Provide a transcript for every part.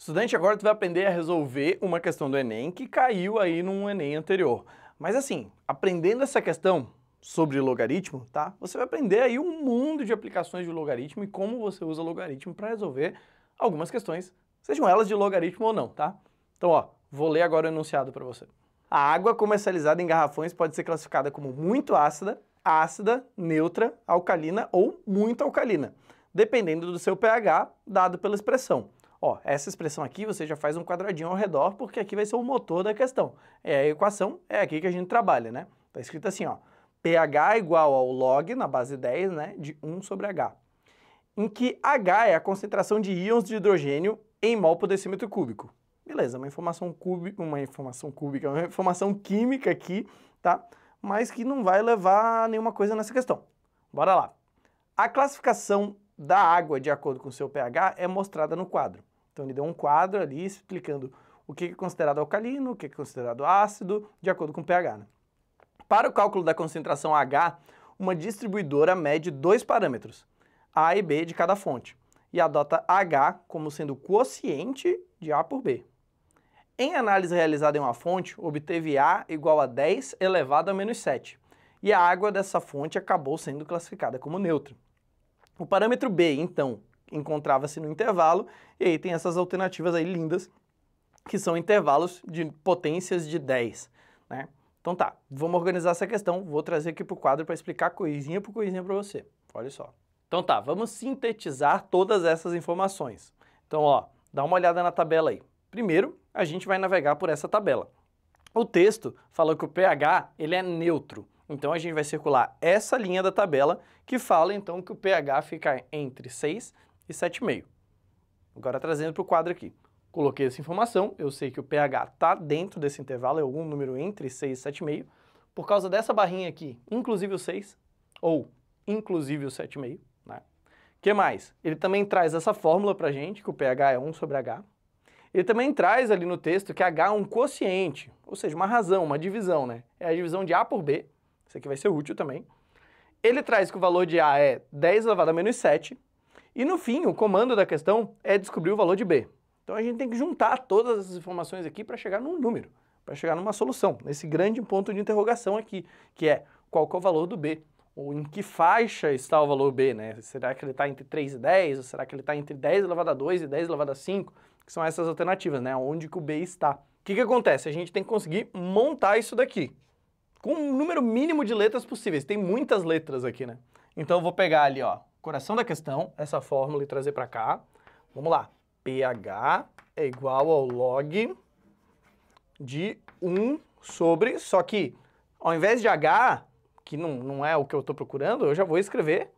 Estudante, agora tu vai aprender a resolver uma questão do Enem que caiu aí num Enem anterior. Mas assim, aprendendo essa questão sobre logaritmo, tá? Você vai aprender aí um mundo de aplicações de logaritmo e como você usa logaritmo para resolver algumas questões, sejam elas de logaritmo ou não, tá? Então, ó, vou ler agora o enunciado para você. A água comercializada em garrafões pode ser classificada como muito ácida, ácida, neutra, alcalina ou muito alcalina, dependendo do seu pH dado pela expressão. Ó, essa expressão aqui você já faz um quadradinho ao redor, porque aqui vai ser o motor da questão. É a equação, é aqui que a gente trabalha, né? Está escrito assim, ó, pH igual ao log, na base 10, né, de 1 sobre H, em que H é a concentração de íons de hidrogênio em mol por decímetro cúbico. Beleza, uma informação cúbica, uma informação cúbica, uma informação química aqui, tá? Mas que não vai levar a nenhuma coisa nessa questão. Bora lá. A classificação da água de acordo com seu pH é mostrada no quadro. Então ele deu um quadro ali explicando o que é considerado alcalino, o que é considerado ácido, de acordo com o pH. Né? Para o cálculo da concentração H, uma distribuidora mede dois parâmetros, A e B de cada fonte, e adota H como sendo o quociente de A por B. Em análise realizada em uma fonte, obteve A igual a 10 elevado a menos 7, e a água dessa fonte acabou sendo classificada como neutra. O parâmetro B, então, encontrava-se no intervalo, e aí tem essas alternativas aí lindas, que são intervalos de potências de 10, né? Então tá, vamos organizar essa questão, vou trazer aqui para o quadro para explicar coisinha por coisinha para você, olha só. Então tá, vamos sintetizar todas essas informações. Então ó, dá uma olhada na tabela aí. Primeiro, a gente vai navegar por essa tabela. O texto falou que o pH ele é neutro, então a gente vai circular essa linha da tabela que fala então que o pH fica entre 6 e 7,5. Agora trazendo para o quadro aqui. Coloquei essa informação, eu sei que o pH está dentro desse intervalo, é algum número entre 6 e 7,5. Por causa dessa barrinha aqui, inclusive o 6, ou inclusive o 7,5. Né? que mais? Ele também traz essa fórmula para gente, que o pH é 1 sobre H. Ele também traz ali no texto que H é um quociente, ou seja, uma razão, uma divisão, né? É a divisão de A por B, isso aqui vai ser útil também. Ele traz que o valor de A é 10 elevado a menos 7, e no fim, o comando da questão é descobrir o valor de B. Então a gente tem que juntar todas essas informações aqui para chegar num número, para chegar numa solução, nesse grande ponto de interrogação aqui, que é qual que é o valor do B, ou em que faixa está o valor B, né? Será que ele está entre 3 e 10, ou será que ele está entre 10 elevado a 2 e 10 elevado a 5? Que são essas alternativas, né? Onde que o B está. O que, que acontece? A gente tem que conseguir montar isso daqui, com o um número mínimo de letras possíveis. Tem muitas letras aqui, né? Então eu vou pegar ali, ó, coração da questão, essa fórmula e trazer para cá. Vamos lá. pH é igual ao log de 1 sobre, só que ao invés de H, que não, não é o que eu estou procurando, eu já vou escrever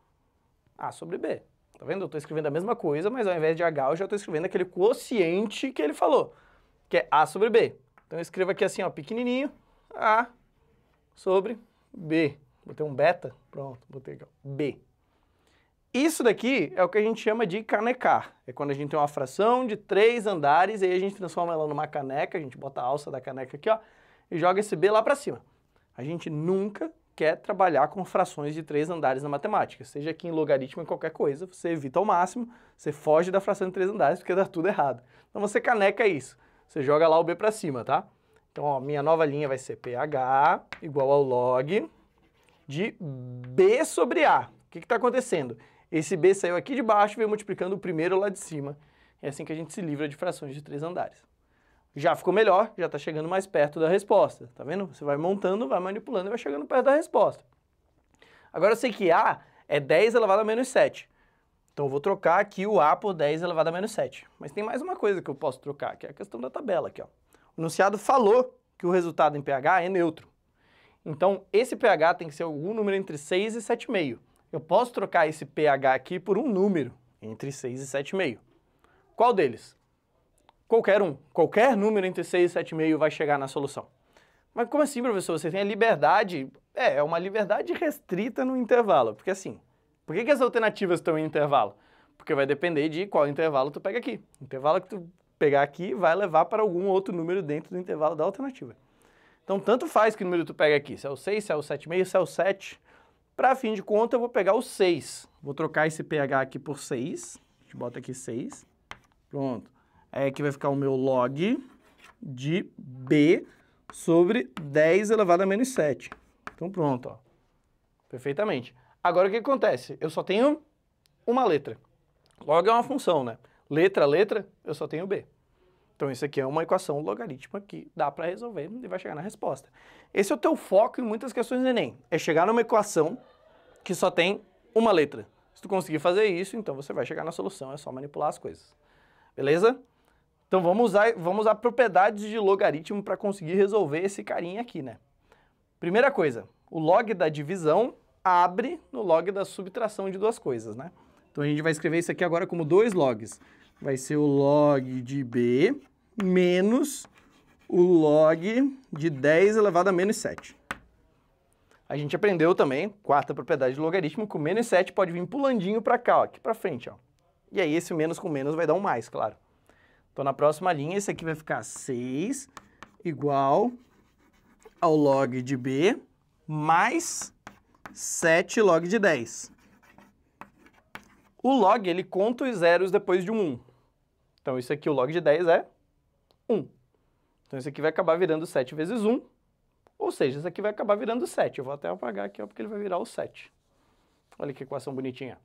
A sobre B. Tá vendo? Eu estou escrevendo a mesma coisa, mas ao invés de H, eu já estou escrevendo aquele quociente que ele falou, que é A sobre B. Então eu escrevo aqui assim, ó, pequenininho, A sobre B. Botei um beta, pronto, botei aqui, ó, B. Isso daqui é o que a gente chama de canecar. É quando a gente tem uma fração de três andares e aí a gente transforma ela numa caneca, a gente bota a alça da caneca aqui, ó, e joga esse B lá para cima. A gente nunca quer trabalhar com frações de três andares na matemática, seja aqui em logaritmo em qualquer coisa, você evita ao máximo, você foge da fração de três andares porque dá tudo errado. Então você caneca isso, você joga lá o B para cima, tá? Então, ó, minha nova linha vai ser PH igual ao log de B sobre A. O que está acontecendo? Esse B saiu aqui de baixo e veio multiplicando o primeiro lá de cima. É assim que a gente se livra de frações de três andares. Já ficou melhor, já está chegando mais perto da resposta. Tá vendo? Você vai montando, vai manipulando e vai chegando perto da resposta. Agora eu sei que A é 10 elevado a menos 7. Então eu vou trocar aqui o A por 10 elevado a menos 7. Mas tem mais uma coisa que eu posso trocar, que é a questão da tabela aqui. Ó. O enunciado falou que o resultado em pH é neutro. Então esse pH tem que ser algum número entre 6 e 7,5 eu posso trocar esse pH aqui por um número, entre 6 e 7,5. Qual deles? Qualquer um. Qualquer número entre 6 e 7,5 vai chegar na solução. Mas como assim, professor? Você tem a liberdade... É, é uma liberdade restrita no intervalo, porque assim... Por que, que as alternativas estão em intervalo? Porque vai depender de qual intervalo tu pega aqui. O intervalo que tu pegar aqui vai levar para algum outro número dentro do intervalo da alternativa. Então, tanto faz que número tu pega aqui. Se é o 6, se é o 7,5, se é o 7. Para fim de conta, eu vou pegar o 6. Vou trocar esse pH aqui por 6. A gente bota aqui 6. Pronto. É aí aqui vai ficar o meu log de B sobre 10 elevado a menos 7. Então pronto, ó. Perfeitamente. Agora o que acontece? Eu só tenho uma letra. Log é uma função, né? Letra, letra, eu só tenho B. Então, isso aqui é uma equação logarítmica que dá para resolver e vai chegar na resposta. Esse é o teu foco em muitas questões do Enem, é chegar numa equação que só tem uma letra. Se tu conseguir fazer isso, então você vai chegar na solução, é só manipular as coisas. Beleza? Então vamos usar, vamos usar propriedades de logaritmo para conseguir resolver esse carinha aqui, né? Primeira coisa, o log da divisão abre no log da subtração de duas coisas, né? Então a gente vai escrever isso aqui agora como dois logs. Vai ser o log de B menos o log de 10 elevado a menos 7. A gente aprendeu também, quarta propriedade do logaritmo, que o menos 7 pode vir pulandinho para cá, ó, aqui para frente. Ó. E aí esse menos com menos vai dar um mais, claro. Então na próxima linha, esse aqui vai ficar 6 igual ao log de b mais 7 log de 10. O log, ele conta os zeros depois de um 1. Então isso aqui, o log de 10 é 1. Então isso aqui vai acabar virando 7 vezes 1, ou seja, isso aqui vai acabar virando 7. Eu vou até apagar aqui, ó, porque ele vai virar o 7. Olha que equação bonitinha.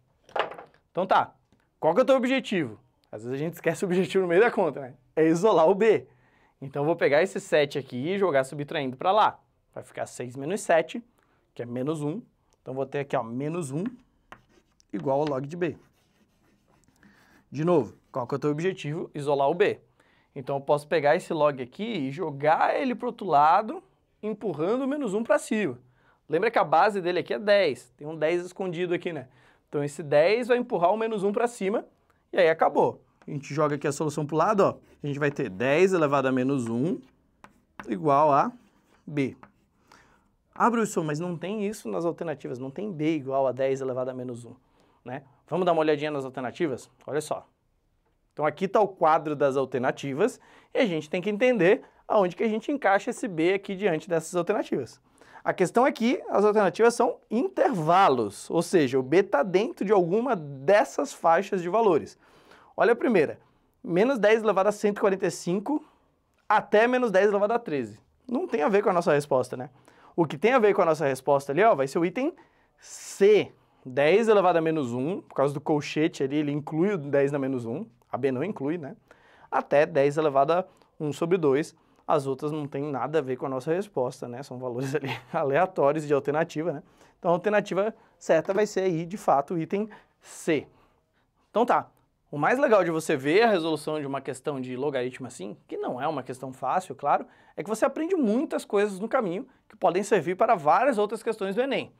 Então tá, qual que é o teu objetivo? Às vezes a gente esquece o objetivo no meio da conta, né? É isolar o B. Então eu vou pegar esse 7 aqui e jogar subtraindo para lá. Vai ficar 6 menos 7, que é menos 1. Então vou ter aqui, ó, menos 1 igual ao log de B. De novo, qual que é o teu objetivo? Isolar o B. Então eu posso pegar esse log aqui e jogar ele para o outro lado, empurrando o menos 1 para cima. Lembra que a base dele aqui é 10, tem um 10 escondido aqui, né? Então esse 10 vai empurrar o menos 1 para cima e aí acabou. A gente joga aqui a solução para o lado, ó. a gente vai ter 10 elevado a menos 1 igual a b. Ah, Bruxo, mas não tem isso nas alternativas, não tem b igual a 10 elevado a menos 1, né? Vamos dar uma olhadinha nas alternativas? Olha só. Então aqui está o quadro das alternativas e a gente tem que entender aonde que a gente encaixa esse B aqui diante dessas alternativas. A questão aqui, é que as alternativas são intervalos, ou seja, o B está dentro de alguma dessas faixas de valores. Olha a primeira, menos 10 elevado a 145 até menos 10 elevado a 13. Não tem a ver com a nossa resposta, né? O que tem a ver com a nossa resposta ali, ó, vai ser o item C, 10 elevado a menos 1, por causa do colchete ali, ele inclui o 10 na menos 1, AB não inclui, né? Até 10 elevado a 1 sobre 2, as outras não tem nada a ver com a nossa resposta, né? São valores ali aleatórios de alternativa, né? Então a alternativa certa vai ser aí, de fato, o item C. Então tá, o mais legal de você ver a resolução de uma questão de logaritmo assim, que não é uma questão fácil, claro, é que você aprende muitas coisas no caminho que podem servir para várias outras questões do Enem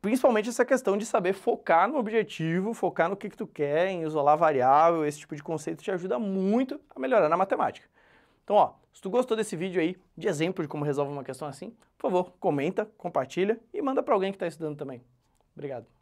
principalmente essa questão de saber focar no objetivo, focar no que, que tu quer, em isolar variável, esse tipo de conceito te ajuda muito a melhorar na matemática. Então, ó, se tu gostou desse vídeo aí, de exemplo de como resolve uma questão assim, por favor, comenta, compartilha e manda para alguém que está estudando também. Obrigado.